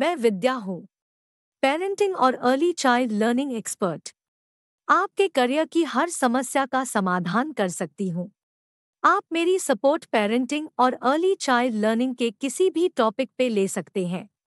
मैं विद्या हूँ पेरेंटिंग और अर्ली चाइल्ड लर्निंग एक्सपर्ट आपके करियर की हर समस्या का समाधान कर सकती हूँ आप मेरी सपोर्ट पेरेंटिंग और अर्ली चाइल्ड लर्निंग के किसी भी टॉपिक पे ले सकते हैं